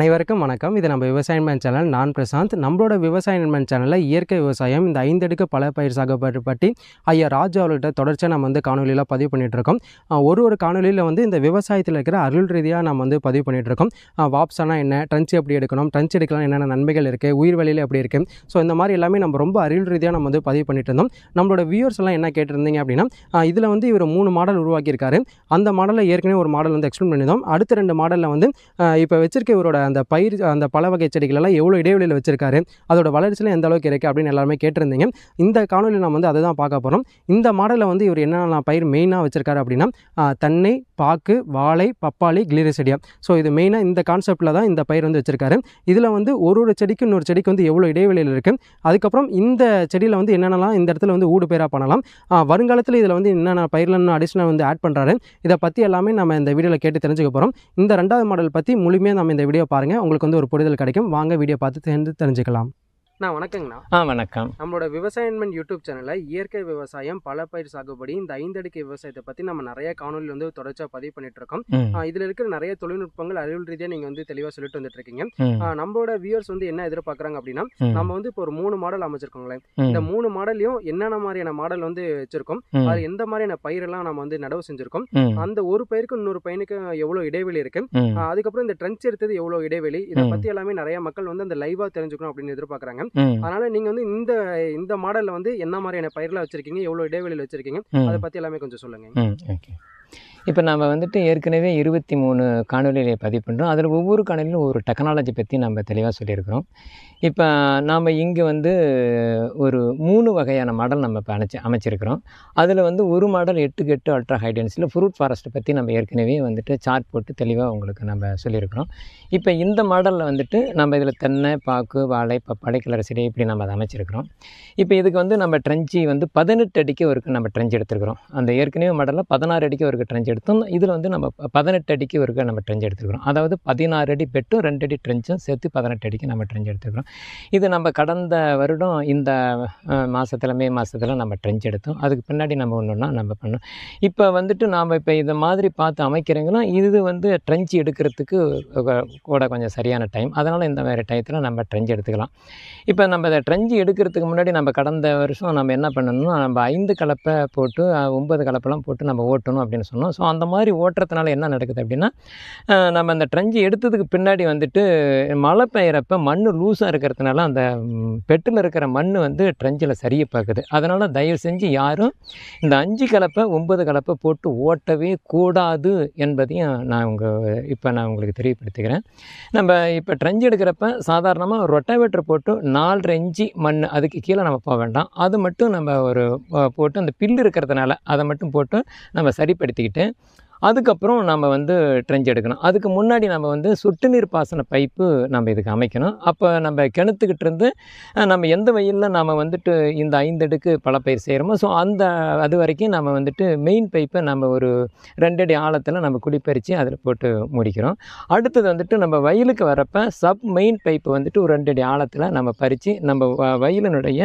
அனைவருக்கும் வணக்கம் இது நம்ம விவசாய மேன் சேனல் நான் பிரசாந்த் நம்மளோட விவசாய மேன் சேனலில் இயற்கை விவசாயம் இந்த ஐந்தடுக்கு பல பயிர் சாகுபாடு பற்றி ஐயா ராஜா அவர்கிட்ட தொடர்ச்சியாக நம்ம வந்து காணொலியில் பதிவு பண்ணிகிட்ருக்கோம் ஒரு ஒரு காணொலியில் வந்து இந்த விவசாயத்தில் இருக்கிற அருள் ரீதியாக நம்ம வந்து பதிவு பண்ணிகிட்ருக்கோம் வாப்ஸானா என்ன ட்ரன்ச் எப்படி எடுக்கணும் ட்ரன்ச் எடுக்கலாம் என்னென்ன நன்மைகள் இருக்குது உயிர் வழியில் எப்படி இருக்குது ஸோ இந்த மாதிரி எல்லாமே நம்ம ரொம்ப அருள் ரீதியாக நம்ம வந்து பதிவு பண்ணிட்டு இருந்தோம் நம்மளோட வியூவர்ஸ் எல்லாம் என்ன கேட்டிருந்தீங்க அப்படின்னா இதில் வந்து இவர் மூணு மாடல் உருவாக்கியிருக்காரு அந்த மாடலில் ஏற்கனவே ஒரு மாடல் வந்து எக்ஸ்பிளைன் பண்ணியிருந்தோம் அடுத்த ரெண்டு மாடலில் வந்து இப்போ வச்சிருக்க இவரோட அந்த பயிர் அந்த பல வகை செடிகளெல்லாம் எவ்வளோ இடைவெளியில் வச்சிருக்காரு அதோட வளர்ச்சியில் எந்த அளவுக்கு இருக்குது அப்படின்னு எல்லாருமே கேட்டிருந்தீங்க இந்த காணொலியில் நம்ம வந்து அதை தான் பார்க்க போகிறோம் இந்த மாடலில் வந்து இவர் என்னென்ன பயிர் மெயினாக வச்சிருக்காரு அப்படின்னா தன்னை பாக்கு வாழை பப்பாளி செடியா ஸோ இது மெயினாக இந்த கான்செப்டில் தான் இந்த பயிர் வந்து வச்சிருக்காரு இதில் வந்து ஒரு ஒரு செடிக்கு இன்னொரு செடிக்கு வந்து எவ்வளோ இடைவெளியில் இருக்குது அதுக்கப்புறம் இந்த செடியில் வந்து என்னென்னலாம் இந்த இடத்துல வந்து ஊடு பேராக பண்ணலாம் வருங்காலத்தில் இதில் வந்து என்னென்ன பயிரில் அடிஷனல் வந்து ஆட் பண்ணுறாரு இதை பற்றி எல்லாமே நம்ம இந்த வீடியோவில் கேட்டு தெரிஞ்சுக்க போகிறோம் இந்த ரெண்டாவது மாடல் பற்றி முழுமையாக நம்ம இந்த வீடியோ பாருங்கள் உங்களுக்கு வந்து ஒரு புரிதல் கிடைக்கும் வாங்க வீடியோ பார்த்து சேர்ந்து தெரிஞ்சுக்கலாம் நான் வணக்கங்கண்ணா ஆ வணக்கம் நம்மளோட விவசாயன்மெண்ட் யூடியூப் சேனலில் இயற்கை விவசாயம் பல பயிர் சாகுபடி இந்த ஐந்தடுக்கை விவசாயத்தை பற்றி நம்ம நிறைய காணொலி வந்து தொடர்ச்சியாக பதிவு பண்ணிட்டு இருக்கோம் இதில் இருக்கிற நிறைய தொழில்நுட்பங்கள் அறிவியல் ரீதியாக நீங்கள் வந்து தெளிவாக சொல்லிட்டு வந்துட்டு இருக்கீங்க நம்மளோட வியூவர்ஸ் வந்து என்ன எதிர்பார்க்குறாங்க அப்படின்னா நம்ம வந்து இப்போ ஒரு மூணு மாடல் அமைச்சிருக்கோங்களேன் இந்த மூணு மாடல்லையும் என்னென்ன மாதிரியான மாடல் வந்து வச்சிருக்கோம் அது எந்த மாதிரியான பயிரெல்லாம் நம்ம வந்து நடவு செஞ்சிருக்கோம் அந்த ஒரு பயிருக்கும் இன்னொரு பையனுக்கு எவ்வளோ இடைவெளி இருக்கு அதுக்கப்புறம் இந்த ட்ரென்ச் எடுத்தது எவ்வளோ இடைவெளி இதை பற்றி எல்லாமே நிறைய மக்கள் வந்து அந்த லைவாக தெரிஞ்சுக்கணும் அப்படின்னு எதிர்பார்க்குறாங்க அதனால நீங்க வந்து இந்த இந்த மாடல்ல வந்து என்ன மாதிரியான பயிர்லாம் வச்சிருக்கீங்க எவ்வளவு இடைவெளியில் வச்சிருக்கீங்க அதை பத்தி எல்லாமே கொஞ்சம் சொல்லுங்க இப்போ நம்ம வந்துட்டு ஏற்கனவே இருபத்தி மூணு காணொலிகளை பதிவு பண்ணுறோம் அதில் ஒவ்வொரு காணொலியிலும் ஒவ்வொரு டெக்னாலஜி பற்றி நம்ம தெளிவாக சொல்லியிருக்கிறோம் இப்போ நாம் இங்கே வந்து ஒரு மூணு வகையான மாடல் நம்ம இப்போ அணைச்சி அமைச்சிருக்கிறோம் அதில் வந்து ஒரு மாடல் எட்டுக்கு எட்டு அல்ட்ரா ஹைடென்ஸில் ஃப்ரூட் ஃபாரஸ்ட்டை பற்றி நம்ம ஏற்கனவே வந்துட்டு சார்ட் போட்டு தெளிவாக உங்களுக்கு நம்ம சொல்லியிருக்கிறோம் இப்போ இந்த மாடலில் வந்துட்டு நம்ம இதில் தென்னை பாக்கு வாழை இப்போ கிளரசிடி இப்படி நம்ம அதை அமைச்சிருக்கிறோம் இப்போ இதுக்கு வந்து நம்ம ட்ரெஞ்சி வந்து பதினெட்டு அடிக்கு ஒருக்கு நம்ம ட்ரெஞ்ச் எடுத்துருக்கிறோம் அந்த ஏற்கனவே மாடலில் பதினாறு அடிக்கு ஒருக்கு ட்ரெஞ்ச் எடுத்தோம் இதில் வந்து நம்ம பதினெட்டு அடிக்கு ஒருக்க நம்ம ட்ரெஞ்ச் எடுத்துருக்கிறோம் அதாவது பதினாறு அடி பெட்டும் ரெண்டு அடி ட்ரெஞ்சும் சேர்த்து பதினெட்டு அடிக்கு நம்ம ட்ரெஞ்ச் எடுத்துருக்கிறோம் இது நம்ம கடந்த வருடம் இந்த மாதத்தில் மே மாதத்தில் நம்ம ட்ரெஞ்ச் எடுத்தோம் அதுக்கு பின்னாடி நம்ம ஒன்றுன்னா நம்ம பண்ணோம் இப்போ வந்துட்டு நாம் இப்போ இதை மாதிரி பார்த்து அமைக்கிறீங்கன்னா இது வந்து ட்ரெஞ்ச் எடுக்கிறதுக்கு கூட கொஞ்சம் சரியான டைம் அதனால் இந்த மாதிரி டயத்தில் நம்ம ட்ரெஞ்ச் எடுத்துக்கலாம் இப்போ நம்ம இதை ட்ரெஞ்ச் எடுக்கிறதுக்கு முன்னாடி நம்ம கடந்த வருஷம் நம்ம என்ன பண்ணணும்னா நம்ம ஐந்து கலப்பை போட்டு ஒன்பது கலப்பெல்லாம் போட்டு நம்ம ஓட்டணும் அப்படின்னு சொன்னோம் ஸோ அந்த மாதிரி ஓட்டுறதுனால என்ன நடக்குது அப்படின்னா நம்ம அந்த ட்ரெஞ்சு எடுத்ததுக்கு பின்னாடி வந்துட்டு மழை பெய்கிறப்ப மண் லூஸாக இருக்க இருக்கிறதுனால அந்த பெட்டில் இருக்கிற மண் வந்து ட்ரெஞ்சில் சரியை பார்க்குது அதனால் தயவு செஞ்சு யாரும் இந்த அஞ்சு கலப்பை ஒம்பது கலப்பை போட்டு ஓட்டவே கூடாது என்பதையும் நான் உங்கள் இப்போ நான் உங்களுக்கு தெரியப்படுத்துகிறேன் நம்ம இப்போ ட்ரெஞ்ச் எடுக்கிறப்ப சாதாரணமாக ரொட்டாவேட்டர் போட்டு நாலரை இஞ்சி மண் அதுக்கு கீழே நம்ம போக வேண்டாம் அது மட்டும் நம்ம ஒரு போட்டு அந்த பில்லு இருக்கிறதுனால அதை மட்டும் போட்டு நம்ம சரிப்படுத்திக்கிட்டு அதுக்கப்புறம் நம்ம வந்து ட்ரெஞ்ச் எடுக்கணும் அதுக்கு முன்னாடி நம்ம வந்து சொட்டு நீர் பாசன பைப்பு நம்ம இதுக்கு அமைக்கணும் அப்போ நம்ம இருந்து நம்ம எந்த வயலில் நாம் வந்துட்டு இந்த ஐந்தடுக்கு பயிர் செய்கிறோமோ ஸோ அந்த அது வரைக்கும் நம்ம வந்துட்டு மெயின் பைப்பை நம்ம ஒரு ரெண்டடி ஆழத்தில் நம்ம குடிப்பறித்து அதில் போட்டு முடிக்கிறோம் அடுத்தது வந்துட்டு நம்ம வயலுக்கு வரப்போ சப் மெயின் பைப்பை வந்துட்டு ஒரு ரெண்டடி ஆழத்தில் நம்ம பறித்து நம்ம வயலினுடைய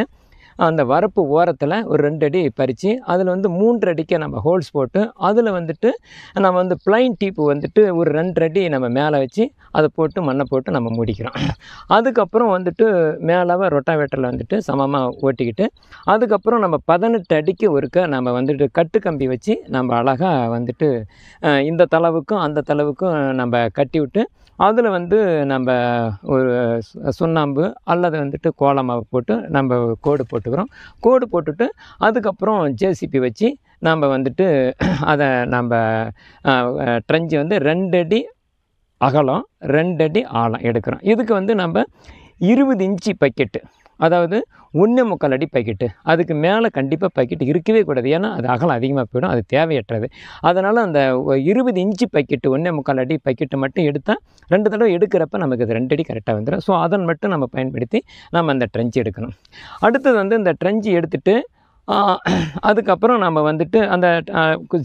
அந்த வரப்பு ஓரத்தில் ஒரு ரெண்டு அடி பறித்து அதில் வந்து மூன்று அடிக்க நம்ம ஹோல்ஸ் போட்டு அதில் வந்துட்டு நம்ம வந்து பிளைன் டீப்பு வந்துட்டு ஒரு ரெண்டு அடி நம்ம மேலே வச்சு அதை போட்டு மண்ணை போட்டு நம்ம முடிக்கிறோம் அதுக்கப்புறம் வந்துட்டு மேலாவை ரொட்டாவேட்டரில் வந்துட்டு சமமாக ஓட்டிக்கிட்டு அதுக்கப்புறம் நம்ம பதினெட்டு அடிக்கு ஒருக்க நம்ம வந்துட்டு கட்டு கம்பி வச்சு நம்ம அழகாக வந்துட்டு இந்த தளவுக்கும் அந்த தளவுக்கும் நம்ம கட்டி விட்டு அதில் வந்து நம்ம ஒரு சுண்ணாம்பு அல்லது வந்துட்டு கோலமாக போட்டு நம்ம கோடு போட்டுக்கிறோம் கோடு போட்டுட்டு அதுக்கப்புறம் ஜேசிபி வச்சு நாம் வந்துட்டு அதை நம்ம ட்ரெஞ்சு வந்து ரெண்டடி அகலம் ரெண்டடி ஆழம் எடுக்கிறோம் இதுக்கு வந்து நம்ம இருபது இன்ச்சு பக்கெட்டு அதாவது ஒன்று முக்கால் அடி பாக்கெட்டு அதுக்கு மேலே கண்டிப்பாக பாக்கெட் இருக்கவே கூடாது ஏன்னா அது அகலம் அதிகமாக போயிடும் அது தேவையற்றது அதனால் அந்த இருபது இன்ச்சு பாக்கெட்டு ஒன்றே முக்கால் அடி பாக்கெட்டு மட்டும் எடுத்தால் ரெண்டு தடவை எடுக்கிறப்ப நமக்கு இது ரெண்டு அடி கரெக்டாக வந்துடும் ஸோ அதன் மட்டும் நம்ம பயன்படுத்தி நம்ம அந்த ட்ரெஞ்சு எடுக்கணும் அடுத்தது வந்து இந்த ட்ரெஞ்சு எடுத்துகிட்டு அதுக்கப்புறம் நம்ம வந்துட்டு அந்த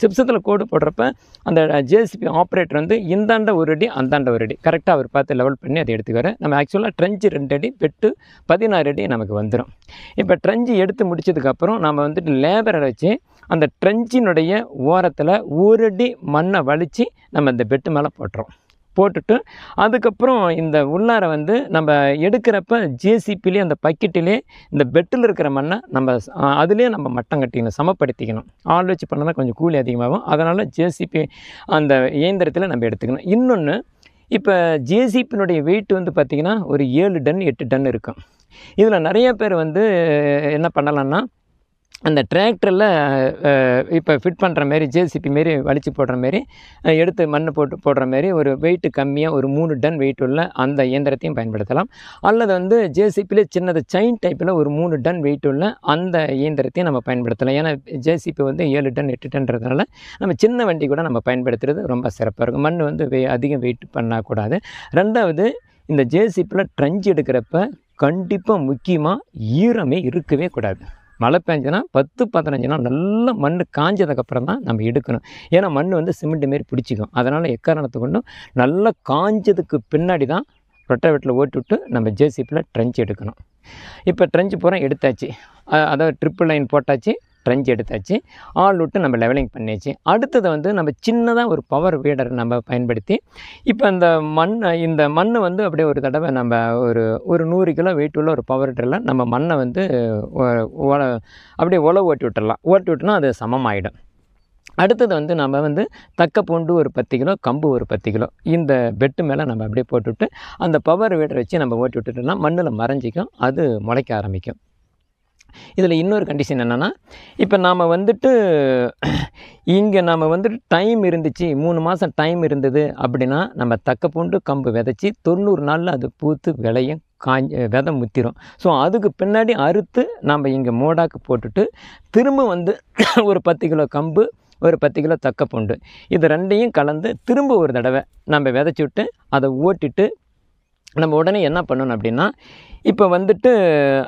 சிப்சத்தில் கோடு போடுறப்ப அந்த ஜேசிபி ஆப்ரேட்டர் வந்து இந்தாண்ட ஒரு அடி அந்தாண்ட ஒரு அடி கரெக்டாக அவர் பார்த்து லெவல் பண்ணி அதை எடுத்துக்காரு நம்ம ஆக்சுவலாக ட்ரெஞ்சு ரெண்டு அடி பெட்டு பதினாறு அடி நமக்கு வந்துடும் இப்போ ட்ரெஞ்சு எடுத்து முடிச்சதுக்கப்புறம் நம்ம வந்துட்டு லேபரை வச்சு அந்த ட்ரெஞ்சினுடைய ஓரத்தில் ஒரு அடி மண்ணை வலித்து நம்ம இந்த பெட்டு மேலே போட்டுறோம் போட்டுட்டு அதுக்கப்புறம் இந்த உள்ளார வந்து நம்ம எடுக்கிறப்ப ஜேசிபிலே அந்த பக்கெட்டிலே இந்த பெட்டில் இருக்கிற மண்ணை நம்ம அதிலே நம்ம மட்டம் கட்டிக்கணும் சமப்படுத்திக்கணும் ஆள் வச்சு பண்ணனா கொஞ்சம் கூலி அதிகமாகும் அதனால் ஜேசிபி அந்த இயந்திரத்தில் நம்ம எடுத்துக்கணும் இன்னொன்று இப்போ ஜேசிபினுடைய வெயிட் வந்து பார்த்திங்கன்னா ஒரு ஏழு டன் எட்டு டன் இருக்கும் இதில் நிறைய பேர் வந்து என்ன பண்ணலான்னா அந்த டிராக்டரில் இப்போ ஃபிட் பண்ணுற மாரி ஜேசிபி மாரி வலிச்சு போடுற மாரி எடுத்து மண் போட்டு போடுற மாரி ஒரு வெயிட்டு கம்மியாக ஒரு மூணு டன் வெயிட் உள்ள அந்த இயந்திரத்தையும் பயன்படுத்தலாம் அல்லது வந்து ஜேசிபியில் சின்னது செயின் டைப்பில் ஒரு மூணு டன் வெயிட் உள்ள அந்த இயந்திரத்தையும் நம்ம பயன்படுத்தலாம் ஏன்னா ஜேசிபி வந்து ஏழு டன் எட்டு டன்றதுனால நம்ம சின்ன வண்டி கூட நம்ம பயன்படுத்துறது ரொம்ப சிறப்பாக இருக்கும் மண் வந்து வெ அதிகம் வெயிட் பண்ணக்கூடாது ரெண்டாவது இந்த ஜேசிபியில் ட்ரஞ்ச் எடுக்கிறப்ப கண்டிப்பாக முக்கியமாக ஈரமே இருக்கவே கூடாது மழை பெஞ்சுன்னா பத்து பதினஞ்சு நாள் நல்ல மண் காஞ்சதுக்கப்புறம் தான் நம்ம எடுக்கணும் ஏன்னா மண் வந்து சிமெண்ட் மாரி பிடிச்சிக்கும் அதனால் எக்காரணத்தை கொண்டும் நல்லா காஞ்சதுக்கு பின்னாடி தான் ரொட்டாவேட்டில் ஓட்டி விட்டு நம்ம ஜேசிபியில் ட்ரெஞ்ச் எடுக்கணும் இப்போ ட்ரெஞ்சு பூரா எடுத்தாச்சு அதாவது ட்ரிப்பு லைன் போட்டாச்சு ட்ரெஞ்ச் எடுத்தாச்சு ஆள் விட்டு நம்ம லெவலிங் பண்ணியாச்சு அடுத்தது வந்து நம்ம சின்னதாக ஒரு பவர் வீடர் நம்ம பயன்படுத்தி இப்போ இந்த மண் இந்த மண் வந்து அப்படியே ஒரு தடவை நம்ம ஒரு ஒரு நூறு கிலோ வெயிட் உள்ள ஒரு பவர் ட்ரில்ல நம்ம மண்ணை வந்து அப்படியே ஒல ஓட்டி விட்டுடலாம் ஓட்டி விட்டோம்னா அது சமமாகிடும் அடுத்தது வந்து நம்ம வந்து தக்க பூண்டு ஒரு பத்து கிலோ கம்பு ஒரு பத்து கிலோ இந்த பெட்டு மேலே நம்ம அப்படியே போட்டுவிட்டு அந்த பவர் வீடரை வச்சு நம்ம ஓட்டி விட்டுட்டோம்னா மண்ணில் மறைஞ்சிக்கும் அது முளைக்க ஆரம்பிக்கும் இதில் இன்னொரு கண்டிஷன் என்னென்னா இப்போ நாம் வந்துட்டு இங்கே நாம் வந்துட்டு டைம் இருந்துச்சு மூணு மாதம் டைம் இருந்தது அப்படின்னா நம்ம தக்க பூண்டு கம்பு விதைச்சி தொண்ணூறு நாளில் அது பூத்து விளையும் காஞ்சி விதை முத்திரும் ஸோ அதுக்கு பின்னாடி அறுத்து நம்ம இங்கே மோடாக்கு போட்டுட்டு திரும்ப வந்து ஒரு பத்து கிலோ கம்பு ஒரு பத்து கிலோ பூண்டு இது ரெண்டையும் கலந்து திரும்ப ஒரு தடவை நம்ம விதைச்சி விட்டு அதை ஓட்டிட்டு நம்ம உடனே என்ன பண்ணணும் அப்படின்னா இப்போ வந்துட்டு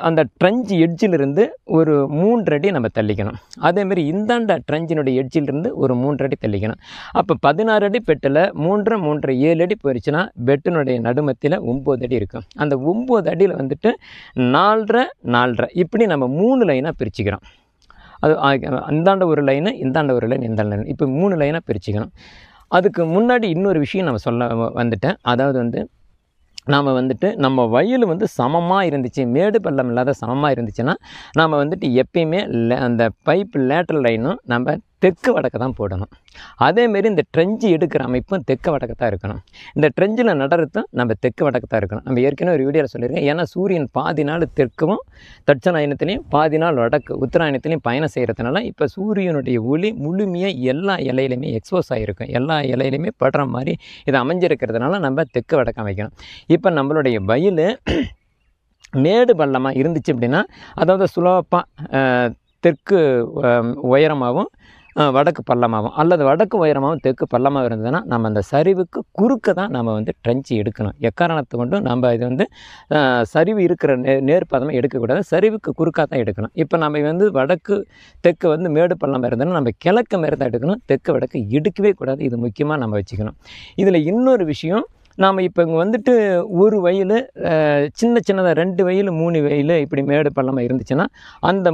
அந்த ட்ரஞ்ச் எட்ஜிலிருந்து ஒரு மூன்றடி நம்ம தள்ளிக்கணும் அதேமாரி இந்தாண்ட ட்ரஞ்சினுடைய எட்ஜிலிருந்து ஒரு மூன்றடி தள்ளிக்கணும் அப்போ பதினாறு அடி பெட்டில் மூன்றரை மூன்றரை ஏழு அடி போயிடுச்சுன்னா பெட்டினுடைய நடுமத்தில் ஒம்பது அடி இருக்கும் அந்த ஒம்பது அடியில் வந்துட்டு நாலரை நாலரை இப்படி நம்ம மூணு லைனாக பிரிச்சுக்கிறோம் அது இந்தாண்ட ஒரு லைனு இந்தாண்ட ஒரு லைன் இந்தாண்ட லைன் இப்போ மூணு லைனாக பிரிச்சுக்கணும் அதுக்கு முன்னாடி இன்னொரு விஷயம் நம்ம சொல்ல வந்துட்டேன் அதாவது வந்து நாம் வந்துட்டு நம்ம வயல் வந்து சமமாக இருந்துச்சு மேடு பள்ளம் இல்லாத சமமாக இருந்துச்சுன்னா நாம் வந்துட்டு எப்பயுமே அந்த பைப் லேட்டர் லைனும் நம்ம தெற்கு வடக்கு தான் போடணும் அதேமாரி இந்த ட்ரெஞ்சு எடுக்கிற அமைப்பும் தெற்கு வடக்கு தான் இருக்கணும் இந்த ட்ரெஞ்சில் நடறதும் நம்ம தெற்கு வடக்கு தான் இருக்கணும் நம்ம ஏற்கனவே ஒரு வீடியோவில் சொல்லியிருக்கேன் ஏன்னா சூரியன் பாதி நாள் தெற்கும் தட்சணாயனத்துலேயும் பாதி நாள் வடக்கு உத்தராயணத்துலேயும் பயணம் செய்கிறதுனால இப்போ சூரியனுடைய ஒளி முழுமையாக எல்லா இலையிலையுமே எக்ஸ்போஸ் ஆகிருக்கும் எல்லா இலையிலையுமே படுற மாதிரி இது அமைஞ்சிருக்கிறதுனால நம்ம தெற்கு வடக்கு அமைக்கணும் இப்போ நம்மளுடைய வயல் மேடு பள்ளமாக இருந்துச்சு அப்படின்னா அதாவது சுலபமாக தெற்கு உயரமாகவும் வடக்கு பள்ளமாகவும் அல்லது வடக்கு உயரமாகவும் தெற்கு பள்ளமாக இருந்ததுன்னா நம்ம அந்த சரிவுக்கு குறுக்க தான் நம்ம வந்து ட்ரெஞ்சி எடுக்கணும் எக்காரணத்தை கொண்டும் நம்ம இது வந்து சரிவு இருக்கிற நே நேர்பாதமாக எடுக்கக்கூடாது சரிவுக்கு குறுக்காக தான் எடுக்கணும் இப்போ நம்ம வந்து வடக்கு தெற்கு வந்து மேடு பள்ளமாக இருந்ததுன்னா நம்ம கிழக்கு மேலே தான் எடுக்கணும் தெற்கு வடக்கு எடுக்கவே கூடாது இது முக்கியமாக நம்ம வச்சுக்கணும் இதில் இன்னொரு விஷயம் நாம் இப்போ இங்கே வந்துட்டு ஒரு வயல் சின்ன சின்னதாக ரெண்டு வயல் மூணு வயல் இப்படி மேடு பள்ளமாக இருந்துச்சுன்னா அந்த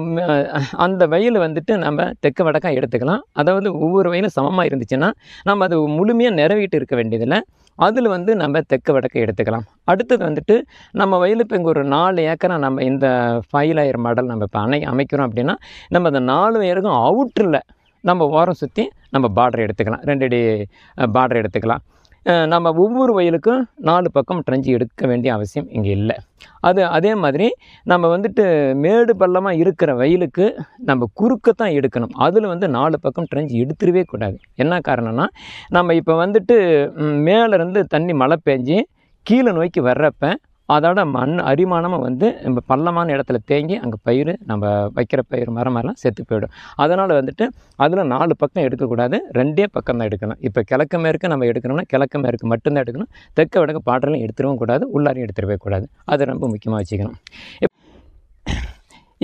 அந்த வயல் வந்துட்டு நம்ம தெக்க வடக்காக எடுத்துக்கலாம் அதாவது ஒவ்வொரு வயலும் சமமாக இருந்துச்சுன்னா நம்ம அது முழுமையாக நிறவிட்டு இருக்க வேண்டியதில்லை அதில் வந்து நம்ம தெற்கு வடக்கை எடுத்துக்கலாம் அடுத்தது வந்துட்டு நம்ம வயல் இப்போ இங்கே ஒரு நாலு ஏக்கராக நம்ம இந்த ஃபைலாயிரம் மாடல் நம்ம இப்போ அணை அமைக்கிறோம் அப்படின்னா நம்ம அந்த நாலு ஏருக்கும் அவுட்டரில் நம்ம ஓரம் சுற்றி நம்ம பார்டர் எடுத்துக்கலாம் ரெண்டு அடி பார்டர் எடுத்துக்கலாம் நம்ம ஒவ்வொரு வயலுக்கும் நாலு பக்கம் ட்ரெஞ்சி எடுக்க வேண்டிய அவசியம் இங்கே இல்லை அது அதே மாதிரி நம்ம வந்துட்டு மேடு பள்ளமாக இருக்கிற வயலுக்கு நம்ம குறுக்கத்தான் எடுக்கணும் அதில் வந்து நாலு பக்கம் ட்ரெஞ்சி எடுத்துடவே கூடாது என்ன காரணம்னா நம்ம இப்போ வந்துட்டு மேலேருந்து தண்ணி மழை பெஞ்சு கீழே நோக்கி வர்றப்ப அதோட மண் அரிமானமாக வந்து நம்ம பள்ளமான இடத்துல தேங்கி அங்கே பயிர் நம்ம வைக்கிற பயிர் மரமெல்லாம் செத்து போயிடும் அதனால் வந்துட்டு அதில் நாலு பக்கம் எடுக்கக்கூடாது ரெண்டே பக்கம் தான் எடுக்கணும் இப்போ கிழக்கு மேற்கு நம்ம எடுக்கணும்னா கிழக்கு மேற்கு மட்டும்தான் எடுக்கணும் தெற்க வடக்கு பாட்டிலையும் எடுத்துடவும் கூடாது உள்ளாரையும் எடுத்துகிட்டு போயக்கூடாது அது ரொம்ப முக்கியமாக வச்சுக்கணும்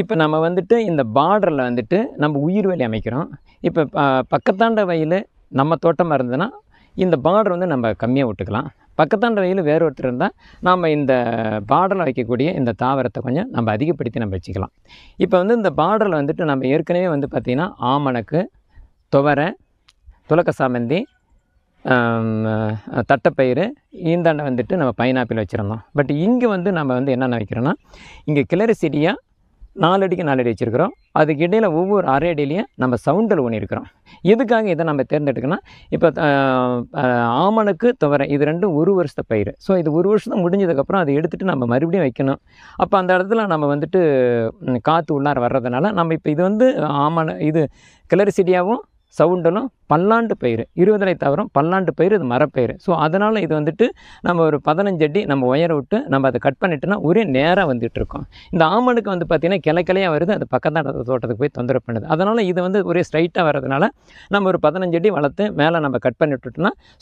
இப்போ நம்ம வந்துட்டு இந்த பார்டரில் வந்துட்டு நம்ம உயிர் உயிர்வேலி அமைக்கிறோம் இப்போ பக்கத்தாண்ட வயல் நம்ம தோட்டமாக இருந்ததுன்னா இந்த பார்டர் வந்து நம்ம கம்மியாக விட்டுக்கலாம் பக்கத்தாண்ட வகையில் வேறு ஒருத்தர் இருந்தால் நாம் இந்த பார்டரில் வைக்கக்கூடிய இந்த தாவரத்தை கொஞ்சம் நம்ம அதிகப்படுத்தி நம்ம வச்சுக்கலாம் இப்போ வந்து இந்த பார்டரில் வந்துட்டு நம்ம ஏற்கனவே வந்து பார்த்திங்கன்னா ஆமணக்கு துவரை துலக்க சாமந்தி தட்டைப்பயிறு ஈந்தாண்டை வந்துட்டு நம்ம பைனாப்பிள் வச்சுருந்தோம் பட் இங்கே வந்து நம்ம வந்து என்னென்ன வைக்கிறோன்னா இங்கே கிளறு செடியாக நாலு அடிக்கு நாலு அடி வச்சுருக்கிறோம் அதுக்கு இடையில் ஒவ்வொரு அரை அடியிலையும் நம்ம சவுண்டல் ஒன்று இருக்கிறோம் எதுக்காக இதை நம்ம தேர்ந்தெடுக்கணும் இப்போ ஆமணக்கு துவர இது ரெண்டும் ஒரு வருஷத்தை பயிர் ஸோ இது ஒரு வருஷம் முடிஞ்சதுக்கப்புறம் அதை எடுத்துகிட்டு நம்ம மறுபடியும் வைக்கணும் அப்போ அந்த இடத்துல நம்ம வந்துட்டு காற்று உள்ளார வர்றதுனால நம்ம இப்போ இது வந்து ஆமண இது கிளரிசிட்டியாகவும் சவுண்டலும் பல்லாண்டு பயிர் இருபதரை தவிர பல்லாண்டு பயிர் இது மரப்பயிர் ஸோ அதனால் இது வந்துட்டு நம்ம ஒரு பதினஞ்சு அடி நம்ம உயர விட்டு நம்ம அதை கட் பண்ணிட்டோன்னா ஒரே நேராக வந்துட்டு இருக்கோம் இந்த ஆமனுக்கு வந்து பார்த்திங்கன்னா கிளைக்கிளையாக வருது அது பக்கத்தாண்ட தோட்டத்துக்கு போய் தொந்தரவு பண்ணுது அதனால் இது வந்து ஒரே ஸ்ட்ரைட்டாக வர்றதுனால நம்ம ஒரு பதினஞ்சு அடி வளர்த்து மேலே நம்ம கட் பண்ணி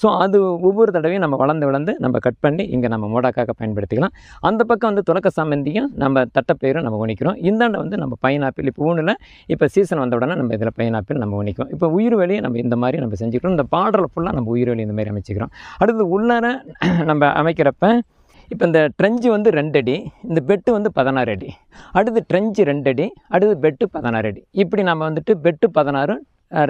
ஸோ அது ஒவ்வொரு தடவையும் நம்ம வளர்ந்து வளர்ந்து நம்ம கட் பண்ணி இங்கே நம்ம மோடாக்காக பயன்படுத்திக்கலாம் அந்த பக்கம் வந்து துலக்க சம்பந்தியும் நம்ம தட்டப்பயிரும் நம்ம உணிக்கிறோம் இந்தாண்டை வந்து நம்ம பைனாப்பிள் இப்போ ஊனில் இப்போ சீசன் வந்த உடனே நம்ம இதில் பைனாப்பிள் நம்ம உணிக்கிறோம் இப்போ உயிர் வழியை நம்ம இந்த இந்த மாதிரி நம்ம செஞ்சுக்கிறோம் இந்த பாடலை ஃபுல்லாக நம்ம உயிரொலி இந்த மாதிரி அமைச்சிக்கிறோம் அடுத்து உள்ளார நம்ம அமைக்கிறப்ப இப்போ இந்த ட்ரெஞ்சு வந்து ரெண்டு அடி இந்த பெட்டு வந்து பதினாறு அடி அடுத்து ட்ரெஞ்சு ரெண்டு அடி அடுத்து பெட்டு பதினாறு அடி இப்படி நம்ம வந்துட்டு பெட்டு பதினாறு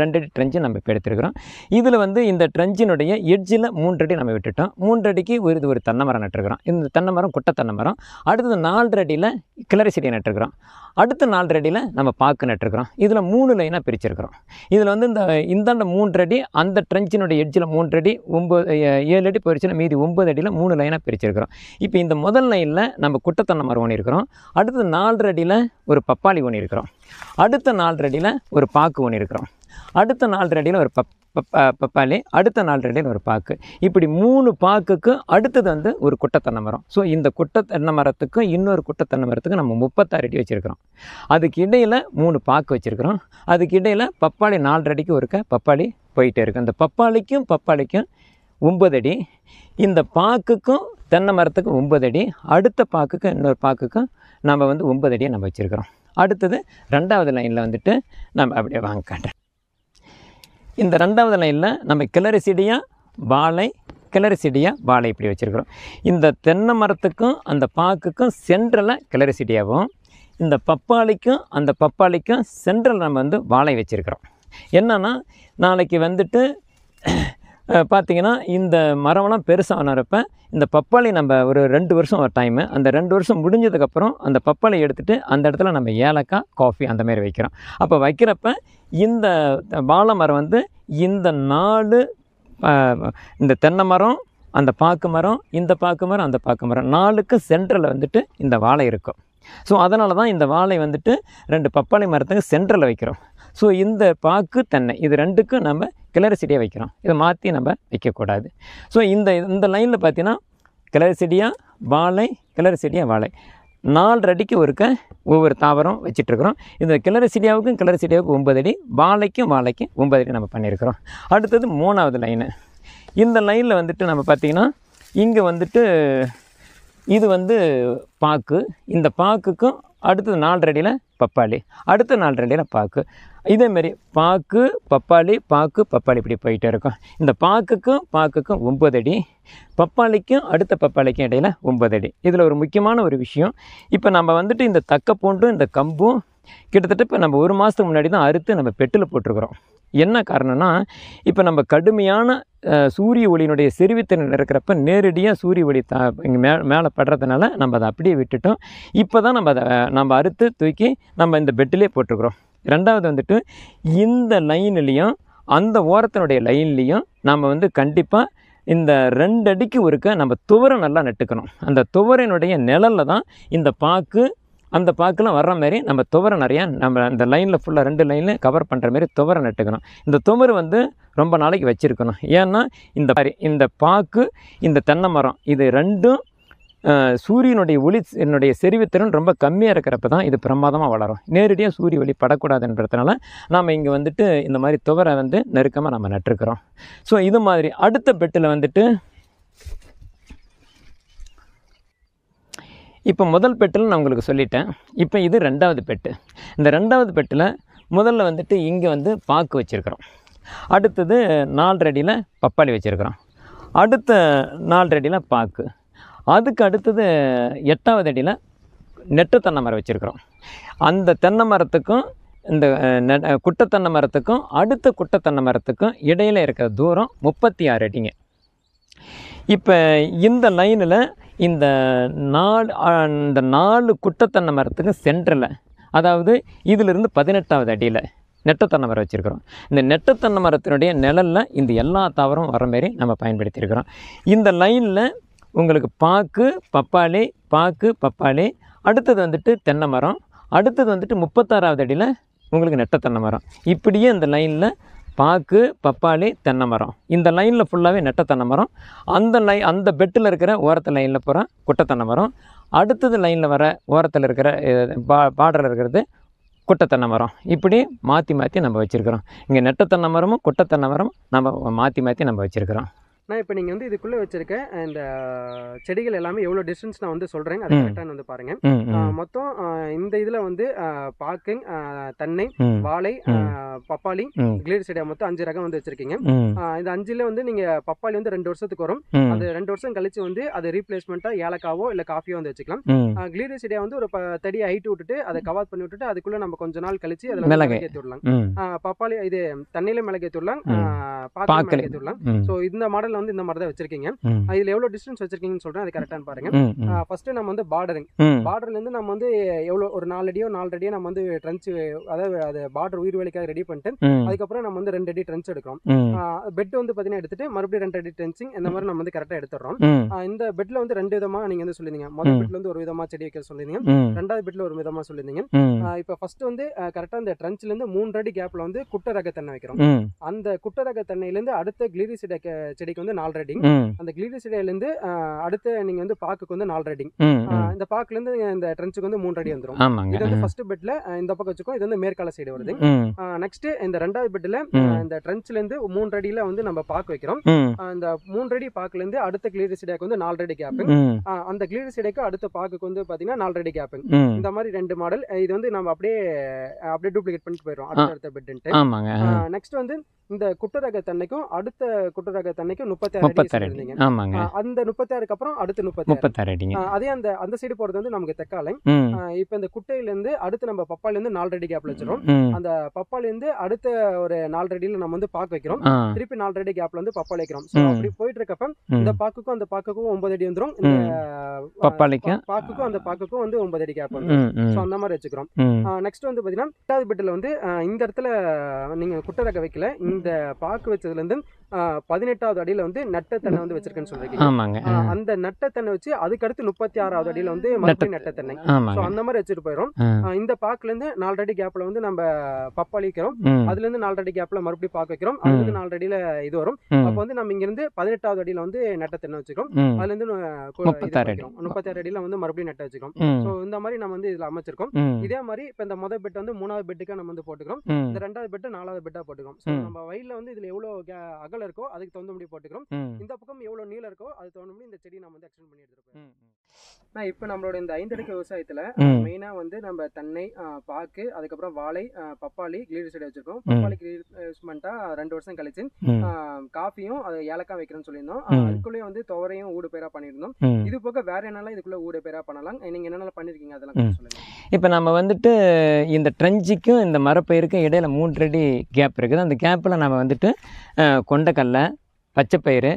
ரெண்டடி ட்ரெஞ்சு நம்ம இப்போ எடுத்துருக்கிறோம் இதில் வந்து இந்த ட்ரெஞ்சினுடைய எட்ஜில் மூன்றடி நம்ம விட்டுட்டோம் மூன்றடிக்கு ஒரு இது ஒரு தென்னை மரம் நட்டுருக்கிறோம் இந்த தென்னை மரம் குட்டை தென்னை மரம் அடுத்தது நாலு அடியில் கிளறி செடியை நட்டுருக்கிறோம் அடுத்த நாலு அடியில் நம்ம பாக்கு நட்டுருக்கிறோம் இதில் மூணு லைனாக பிரிச்சிருக்கிறோம் இதில் வந்து இந்த இந்தாண்ட மூன்றடி அந்த ட்ரெஞ்சினுடைய எட்ஜில் மூன்றடி ஒம்பது ஏழு அடி போயிடுச்சுன்னா மீதி ஒம்பது அடியில் மூணு லைனாக பிரிச்சிருக்கிறோம் இப்போ இந்த முதல் லைனில் நம்ம தென்னை மரம் ஒன்று இருக்கிறோம் அடுத்தது நாலு அடியில் ஒரு பப்பாளி ஒன்று இருக்கிறோம் அடுத்த நாள் ரெடியில் ஒரு பாக்கு ஒன்று இருக்கிறோம் அடுத்த நாள் ரெடியில் ஒரு பப் பப்பாளி அடுத்த நாள் ரெடியில் ஒரு பாக்கு இப்படி மூணு பாக்குக்கு அடுத்தது வந்து ஒரு குட்டத்தன்னை மரம் ஸோ இந்த குட்டத்தன்னை மரத்துக்கும் இன்னொரு குட்டத்தன்னை மரத்துக்கும் நம்ம முப்பத்தாறு அடி வச்சுருக்கிறோம் அதுக்கு இடையில் மூணு பாக்கு வச்சுருக்கிறோம் அதுக்கு இடையில் பப்பாளி நாலு அடிக்கும் ஒருக்க பப்பாளி போயிட்டே இருக்கும் இந்த பப்பாளிக்கும் பப்பாளிக்கும் ஒம்பது அடி இந்த பாக்குக்கும் தென்னை மரத்துக்கும் ஒம்பது அடி அடுத்த பாக்குக்கும் இன்னொரு பாக்குக்கும் நம்ம வந்து ஒம்பது அடியை நம்ம வச்சுருக்கிறோம் அடுத்தது ரெண்டாவது லைனில் வந்துட்டு நம்ம அப்படியே வாங்க காட்டுறேன் இந்த ரெண்டாவது லைனில் நம்ம கிளறி செடியாக வாழை கிளறி செடியாக வாழை இப்படி வச்சுருக்குறோம் இந்த தென்னை மரத்துக்கும் அந்த பாக்குக்கும் சென்ட்ரலில் கிளறி செடியாகவும் இந்த பப்பாளிக்கும் அந்த பப்பாளிக்கும் சென்ட்ரல் நம்ம வந்து வாழை வச்சுருக்குறோம் என்னென்னா நாளைக்கு வந்துட்டு பார்த்திங்கன்னா இந்த மரம்லாம் பெருசாக ஆனப்ப இந்த பப்பாளி நம்ம ஒரு ரெண்டு வருஷம் டைமு அந்த ரெண்டு வருஷம் முடிஞ்சதுக்கப்புறம் அந்த பப்பாளி எடுத்துகிட்டு அந்த இடத்துல நம்ம ஏலக்காய் காஃபி அந்தமாரி வைக்கிறோம் அப்போ வைக்கிறப்ப இந்த வாழை மரம் வந்து இந்த நாலு இந்த தென்னை மரம் அந்த பாக்கு மரம் இந்த பாக்கு மரம் அந்த பாக்கு மரம் நாலுக்கு சென்டரில் வந்துட்டு இந்த வாழை இருக்கும் ஸோ அதனால தான் இந்த வாழை வந்துட்டு ரெண்டு பப்பாளி மரத்துக்கு சென்டரில் வைக்கிறோம் ஸோ இந்த பாக்கு தென்னை இது ரெண்டுக்கும் நம்ம கிளறு செடியாக வைக்கிறோம் இதை மாற்றி நம்ம வைக்கக்கூடாது ஸோ இந்த இந்த லைனில் பார்த்தீங்கன்னா கிளறு செடியாக வாழை கிளறு செடியாக வாழை நாலு அடிக்கு ஒருக்க ஒவ்வொரு தாவரம் வச்சிட்ருக்குறோம் இந்த கிளறு செடியாவுக்கும் கிளறு செடியாவுக்கும் ஒம்பது அடி வாழைக்கும் வாழைக்கும் ஒம்பது அடி நம்ம பண்ணியிருக்கிறோம் அடுத்தது மூணாவது லைனு இந்த லைனில் வந்துட்டு நம்ம பார்த்திங்கன்னா இங்கே வந்துட்டு இது வந்து பாக்கு இந்த பாக்குக்கும் அடுத்தது அடியில் பப்பாளி அடுத்த நாலரடியில் பாக்கு இதேமாரி பாக்கு பப்பாளி பாக்கு பப்பாளி இப்படி போயிட்டே இருக்கும் இந்த பாக்குக்கும் பாக்குக்கும் ஒம்பது அடி பப்பாளிக்கும் அடுத்த பப்பாளிக்கும் இடையில் ஒம்பது அடி இதில் ஒரு முக்கியமான ஒரு விஷயம் இப்போ நம்ம வந்துட்டு இந்த தக்க பூண்டும் இந்த கம்பும் கிட்டத்தட்ட இப்போ நம்ம ஒரு மாதத்துக்கு முன்னாடி தான் அறுத்து நம்ம பெட்டில் போட்டிருக்கிறோம் என்ன காரணம்னா இப்போ நம்ம கடுமையான சூரிய ஒளியினுடைய செறிவுத்திறன் இருக்கிறப்ப நேரடியாக சூரிய ஒளி த இங்கே மே மேலே படுறதுனால நம்ம அதை அப்படியே விட்டுட்டோம் இப்போ தான் நம்ம அதை நம்ம அறுத்து தூக்கி நம்ம இந்த பெட்டிலே போட்டிருக்கிறோம் ரெண்டாவது வந்துட்டு இந்த லைன்லேயும் அந்த ஓரத்தினுடைய லைன்லேயும் நம்ம வந்து கண்டிப்பாக இந்த ரெண்டு அடிக்கு ஒருக்க நம்ம துவரை நல்லா நட்டுக்கணும் அந்த துவரையினுடைய நிழலில் தான் இந்த பாக்கு அந்த பாக்கெலாம் வர்ற மாதிரி நம்ம துவரை நிறையா நம்ம அந்த லைனில் ஃபுல்லாக ரெண்டு லைனில் கவர் பண்ணுற மாதிரி துவரை நட்டுக்கணும் இந்த துவர் வந்து ரொம்ப நாளைக்கு வச்சுருக்கணும் ஏன்னா இந்த மாதிரி இந்த பாக்கு இந்த தென்னை மரம் இது ரெண்டும் சூரியனுடைய ஒளி என்னுடைய செறிவுத்திறன் ரொம்ப கம்மியாக இருக்கிறப்ப தான் இது பிரமாதமாக வளரும் நேரடியாக சூரிய ஒளி படக்கூடாதுன்றதுனால நாம் இங்கே வந்துட்டு இந்த மாதிரி துவரை வந்து நெருக்கமாக நம்ம நட்டுருக்குறோம் ஸோ இது மாதிரி அடுத்த பெட்டில் வந்துட்டு இப்போ முதல் பெட்டில் நான் உங்களுக்கு சொல்லிட்டேன் இப்போ இது ரெண்டாவது பெட்டு இந்த ரெண்டாவது பெட்டில் முதல்ல வந்துட்டு இங்கே வந்து பாக்கு வச்சுருக்குறோம் அடுத்தது அடியில் பப்பாளி வச்சுருக்குறோம் அடுத்த நாலரடியில் பாக்கு அதுக்கு அடுத்தது எட்டாவது அடியில் நெட்டு தென்னை மரம் வச்சுருக்குறோம் அந்த தென்னை மரத்துக்கும் இந்த குட்டை தென்னை மரத்துக்கும் அடுத்த குட்டை தென்னை மரத்துக்கும் இடையில் இருக்கிற தூரம் முப்பத்தி ஆறு அடிங்க இப்போ இந்த லைனில் இந்த நாலு இந்த நாலு குட்டத்தன்னை மரத்துக்கு சென்டரில் அதாவது இதிலிருந்து பதினெட்டாவது அடியில் நெட்டத்தன்னை மரம் வச்சுருக்குறோம் இந்த நெட்டத்தன்னை மரத்தினுடைய நிழலில் இந்த எல்லா தாவரம் வர மாரி நம்ம பயன்படுத்தியிருக்கிறோம் இந்த லைனில் உங்களுக்கு பாக்கு பப்பாளி பாக்கு பப்பாளி அடுத்தது வந்துட்டு தென்னை மரம் அடுத்தது வந்துட்டு முப்பத்தாறாவது அடியில் உங்களுக்கு நெட்டத்தன்னை மரம் இப்படியே இந்த லைனில் பாக்கு பப்பாளி தென்னை மரம் இந்த லைனில் ஃபுல்லாகவே நெட்ட மரம் அந்த லை அந்த பெட்டில் இருக்கிற ஓரத்து லைனில் போகிற குட்டை மரம் அடுத்தது லைனில் வர ஓரத்தில் இருக்கிற பா பார்டரில் இருக்கிறது குட்டத்தன்னை மரம் இப்படி மாற்றி மாற்றி நம்ம வச்சுருக்கிறோம் இங்கே நெட்டத்தன்னை மரமும் குட்டத்தன்னை மரமும் நம்ம மாற்றி மாற்றி நம்ம வச்சுருக்கிறோம் நான் இப்போ நீங்கள் வந்து இதுக்குள்ளே வச்சிருக்க இந்த செடிகள் எல்லாமே எவ்வளோ டிஸ்டன்ஸ் நான் வந்து சொல்கிறேன் அதை கரெக்டாக வந்து பாருங்கள் மொத்தம் இந்த இதில் வந்து பாக்குங் தென்னை வாழை பப்பாளி கிளீர் செடியாக மொத்தம் அஞ்சு ரகம் வந்து வச்சிருக்கீங்க இந்த அஞ்சில் வந்து நீங்கள் பப்பாளி வந்து ரெண்டு வருஷத்துக்கு வரும் அது ரெண்டு வருஷம் கழிச்சு வந்து அது ரீப்ளேஸ்மெண்ட்டாக ஏலக்காவோ இல்லை காஃபியோ வந்து வச்சுக்கலாம் கிளீர் செடியாக வந்து ஒரு தடி ஹைட் விட்டுட்டு அதை கவாத் பண்ணி விட்டுட்டு அதுக்குள்ளே நம்ம கொஞ்ச நாள் கழிச்சு அதில் மிளகு ஏற்றி விடலாம் பப்பாளி இது தண்ணியில் மிளகு ஏற்றி விடலாம் பாக்கு மிளகு ஏற்றி விடலாம் ஸோ இந்த மாடல் வந்து இந்த மாதிரி தான் வச்சிருக்கீங்க இதுல எவ்வளவு டிஸ்டன்ஸ் வச்சிருக்கீங்கன்னு சொல்றேன் அது கரெக்டான பாருங்க ஃபர்ஸ்ட் நம்ம வந்து பார்டரிங் பார்டர்ல இருந்து நம்ம வந்து எவ்வளவு ஒரு நாலு அடியோ நாலு அடியோ நம்ம வந்து ட்ரென்ச் அதாவது அது பார்டர் உயிர் வேலைக்காக ரெடி பண்ணிட்டு அதுக்கப்புறம் நம்ம வந்து ரெண்டு அடி ட்ரென்ச் எடுக்கிறோம் பெட் வந்து பாத்தீங்கன்னா எடுத்துட்டு மறுபடியும் ரெண்டு அடி ட்ரென்சிங் இந்த மாதிரி நம்ம வந்து கரெக்டா எடுத்துறோம் இந்த பெட்ல வந்து ரெண்டு விதமா நீங்க வந்து சொல்லிருந்தீங்க முதல் பெட்ல வந்து ஒரு விதமா செடி வைக்க சொல்லிருந்தீங்க ரெண்டாவது பெட்ல ஒரு விதமா சொல்லிருந்தீங்க இப்ப ஃபர்ஸ்ட் வந்து கரெக்டா அந்த ட்ரென்ச்ல இருந்து மூன்று அடி கேப்ல வந்து குட்ட ரக தென்னை வைக்கிறோம் அந்த குட்ட ரக தென்னையில இருந்து அடுத்த கிளீரி செடிக்கு வந்து வந்து நாலு ரேட்டிங் அந்த கிளீடஸ் இடையிலேருந்து அடுத்து நீங்க வந்து பாக்குக்கு வந்து நாலு ரேட்டிங் இந்த இருந்து இந்த ட்ரென்ச்சுக்கு வந்து மூணு அடி வந்துடும் இது வந்து ஃபர்ஸ்ட் பெட்ல இந்த பக்கம் வச்சுக்கோ இது வந்து மேற்கால சைடு வருது நெக்ஸ்ட் இந்த ரெண்டாவது பெட்ல இந்த இருந்து மூணு அடியில் வந்து நம்ம பாக்கு வைக்கிறோம் இந்த மூணு அடி இருந்து அடுத்த கிளீடர் இடையாக்கு வந்து நாலு அடி கேப் அந்த கிளீடர் இடைக்கு அடுத்த பாக்குக்கு வந்து பாத்தீங்கன்னா நாலு அடி கேப் இந்த மாதிரி ரெண்டு மாடல் இது வந்து நம்ம அப்படியே அப்படியே டூப்ளிகேட் பண்ணிட்டு போயிடும் அடுத்த அடுத்த பெட்டுன்ட்டு நெக்ஸ்ட் வந்து இந்த குட்டரக தன்னைக்கும் அடுத்த குட்டரக தன்னைக்கும் முப்பத்தாறு முப்பத்தாறு ஆமாங்க அந்த முப்பத்தாறுக்கு அப்புறம் அடுத்து முப்பத்தி ஆறு அடிங்க அதே அந்த அந்த சைடு போறது வந்து நமக்கு தெக்காலை இப்ப இந்த குட்டையில இருந்து அடுத்து நம்ம பப்பால இருந்து நாலு அடி கேப்ல வச்சிரும் அந்த பப்பால இருந்து அடுத்த ஒரு நாலு அடியில நம்ம வந்து பாக்கு வைக்கிறோம் திருப்பி நாலு அடி கேப்ல வந்து பப்பால வைக்கிறோம் அப்படி போயிட்டு இருக்கப்ப இந்த பாக்குக்கும் அந்த பாக்குக்கும் ஒன்பது அடி வந்துரும் இந்த பப்பாளிக்கும் பாக்குக்கும் அந்த பாக்குக்கும் வந்து ஒன்பது அடி கேப் வந்துரும் அந்த மாதிரி வச்சுக்கிறோம் நெக்ஸ்ட் வந்து பாத்தீங்கன்னா எட்டாவது பெட்டில் வந்து இந்த இடத்துல நீங்க குட்டரக வைக்கல இந்த பாக்கு இருந்து பதினெட்டாவது அடியில வந்து நட்டத்தன்னை வந்து வச்சிருக்கேன்னு சொல்றீங்க அந்த நட்டத்தன்னை வச்சு அதுக்கடுத்து முப்பத்தி ஆறாவது அடியில வந்து மறுபடியும் நட்டத்தன்னை அந்த மாதிரி வச்சுட்டு போயிரும் இந்த பாக்குல இருந்து நாலரடி கேப்ல வந்து நம்ம பப்பளிக்கிறோம் அதுல இருந்து நாலரடி கேப்ல மறுபடியும் பாக்கு வைக்கிறோம் அதுல இருந்து அடியில இது வரும் அப்ப வந்து நம்ம இங்க இருந்து பதினெட்டாவது அடியில வந்து நட்டத்தன்னை வச்சுக்கோம் அதுல இருந்து முப்பத்தி ஆறு அடியில வந்து மறுபடியும் நட்ட வச்சுக்கோம் சோ இந்த மாதிரி நம்ம வந்து இதுல அமைச்சிருக்கோம் இதே மாதிரி இப்ப இந்த முதல் பெட் வந்து மூணாவது பெட்டுக்கா நம்ம வந்து போட்டுக்கிறோம் இந்த ரெண்டாவது பெட்டு நாலாவது பெட்டா போட்டுக்கிறோம் நம்ம வயலில் வந்து இதுல எவ்வளவு அகல இருக்கோ அதுக்கு தகுந்த மாதிரி போட்டுக்கிறோம் இந்த பக்கம் எவ்வளவு நீளம் இருக்கோ அது தகுந்த மாதிரி இந்த செடி நம்ம வந்து எக்ஸ்டெண்ட் பண்ணி எடுத்துருக்கோம் நான் நம்மளோட இந்த ஐந்தடுக்கு விவசாயத்துல மெயினா வந்து நம்ம தென்னை பாக்கு அதுக்கப்புறம் வாழை பப்பாளி கிளீர் செடி வச்சிருக்கோம் பப்பாளி கிளீர் யூஸ் ரெண்டு வருஷம் கழிச்சு காஃபியும் அது ஏலக்காய் வைக்கிறோம்னு சொல்லியிருந்தோம் அதுக்குள்ளேயே வந்து துவரையும் ஊடு பேரா பண்ணியிருந்தோம் இது போக வேற என்னால இதுக்குள்ள ஊடு பேரா பண்ணலாம் நீங்க என்னென்ன பண்ணிருக்கீங்க அதெல்லாம் சொல்லுங்க இப்போ நம்ம வந்துட்டு இந்த ட்ரெஞ்சுக்கும் இந்த மரப்பயிருக்கும் இடையில மூன்று அடி கேப் இருக்குது அந்த கேப்ல நம்ம வந்துட்டு கொண்டக்கடலை பச்சைப்பயிறு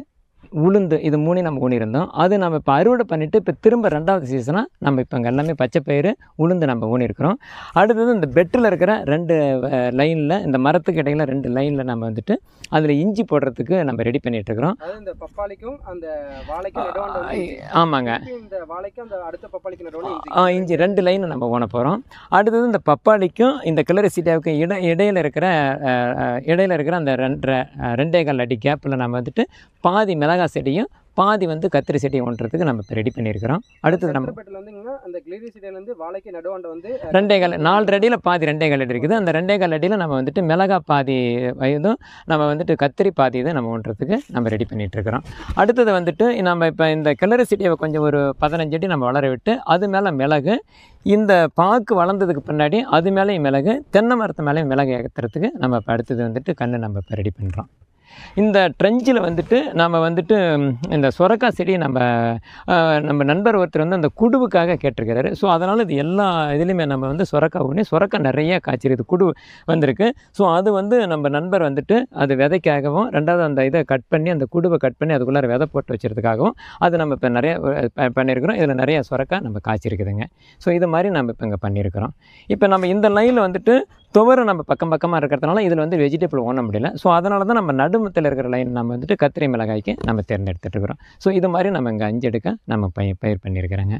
உளுந்து இது மூணையும் நம்ம ஊனியிருந்தோம் இருந்தோம் அது நம்ம இப்போ அறுவடை பண்ணிவிட்டு இப்போ திரும்ப ரெண்டாவது சீசனாக நம்ம இப்போ அங்கே எல்லாமே பச்சை பயிறு உளுந்து நம்ம ஊனி இருக்கிறோம் அடுத்தது இந்த பெட்டில் இருக்கிற ரெண்டு லைனில் இந்த மரத்துக்கு இடையில் ரெண்டு லைனில் நம்ம வந்துட்டு அதில் இஞ்சி போடுறதுக்கு நம்ம ரெடி பண்ணிகிட்ருக்குறோம் இந்த பப்பாளிக்கும் அந்த வாழைக்கும் ஆமாங்க இந்த வாழைக்கும் அந்த அடுத்த பப்பாளிக்கு இஞ்சி ரெண்டு லைனை நம்ம ஓன போகிறோம் அடுத்தது இந்த பப்பாளிக்கும் இந்த கிளரி சீட்டாவுக்கும் இட இடையில் இருக்கிற இடையில் இருக்கிற அந்த ரெண்டு ரெண்டே கால் அடி கேப்பில் நம்ம வந்துட்டு பாதி மேலே மிளகா செடியும் பாதி வந்து கத்திரி செடியை ஒன்றதுக்கு நம்ம இப்போ ரெடி பண்ணியிருக்கிறோம் அடுத்தது நம்ம அந்த கிளிரி செடியிலேருந்து வாழைக்கு நடுவாண்ட வந்து ரெண்டே கால் நாலு அடியில் பாதி ரெண்டே கால் அடி இருக்குது அந்த ரெண்டே கால் அடியில் நம்ம வந்துட்டு மிளகா பாதி வயதும் நம்ம வந்துட்டு கத்திரி பாதி இதை நம்ம ஒன்றதுக்கு நம்ம ரெடி பண்ணிகிட்ருக்கிறோம் அடுத்தது வந்துட்டு நம்ம இப்போ இந்த கிளறு செடியை கொஞ்சம் ஒரு பதினஞ்சு அடி நம்ம வளர விட்டு அது மேலே மிளகு இந்த பாக்கு வளர்ந்ததுக்கு பின்னாடி அது மேலேயும் மிளகு தென்னை மரத்து மேலேயும் மிளகு ஏற்றுறதுக்கு நம்ம இப்போ அடுத்தது வந்துட்டு கன்று நம்ம இப்போ ரெடி பண்ணுறோம் இந்த ட்ரெஞ்சில் வந்துட்டு நம்ம வந்துட்டு இந்த சொரக்காய் செடியை நம்ம நம்ம நண்பர் ஒருத்தர் வந்து அந்த குடுவுக்காக கேட்டிருக்கிறாரு ஸோ அதனால் இது எல்லா இதுலேயுமே நம்ம வந்து சுரக்கா பண்ணி சுரக்கா நிறைய காய்ச்சிருக்குது குடு வந்திருக்கு ஸோ அது வந்து நம்ம நண்பர் வந்துட்டு அது விதைக்காகவும் ரெண்டாவது அந்த இதை கட் பண்ணி அந்த குடுவை கட் பண்ணி அதுக்குள்ளே விதை போட்டு வச்சுறதுக்காகவும் அது நம்ம இப்போ நிறைய பண்ணியிருக்கிறோம் இதில் நிறைய சுரக்கா நம்ம காய்ச்சிருக்குதுங்க ஸோ இது மாதிரி நம்ம இப்போ இங்கே பண்ணியிருக்கிறோம் இப்போ நம்ம இந்த லைனில் வந்துட்டு துவரம் நம்ம பக்கம் பக்கமாக இருக்கிறதுனால இதில் வந்து வெஜிடபிள் ஓன முடியல ஸோ அதனால தான் நம்ம நடுமத்தில் இருக்கிற லைன் நம்ம வந்துட்டு கத்திரி மிளகாய்க்கு நம்ம தேர்ந்தெடுத்துட்டு இருக்கிறோம் ஸோ இது மாதிரி நம்ம இங்கே அஞ்சு எடுக்க நம்ம பயிர் பயிர் பண்ணியிருக்கிறாங்க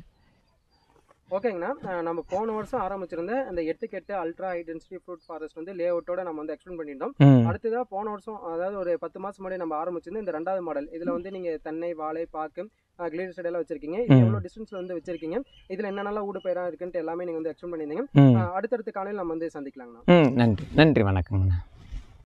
ஓகேங்கண்ணா நம்ம போன வருஷம் ஆரம்பிச்சிருந்த அந்த எட்டுக்கெட்டு ultra high density fruit forest வந்து லே அவுட்டோட நம்ம வந்து எக்ஸ்பிளைன் பண்ணிட்டோம் அடுத்ததாக போன வருஷம் அதாவது ஒரு பத்து மாதம் முன்னாடி நம்ம ஆரம்பிச்சிருந்த இந்த ரெண்டாவது மாடல் இதில் வந்து நீங்கள் தென்னை வாழை பாக்கு கிளீர் சைடெல்லாம் வச்சிருக்கீங்க இது எவ்வளோ டிஸ்டன்ஸில் வந்து வச்சிருக்கீங்க இதில் என்னென்னலாம் ஊடு பயிராக இருக்குன்ட்டு எல்லாமே நீங்கள் வந்து எக்ஸ்பிளைன் பண்ணியிருந்தீங்க அடுத்தடுத்த காலையில் நம்ம வந்து சந்திக்கலாங்கண்ணா நன்றி நன்றி வணக்கங்கண்ணா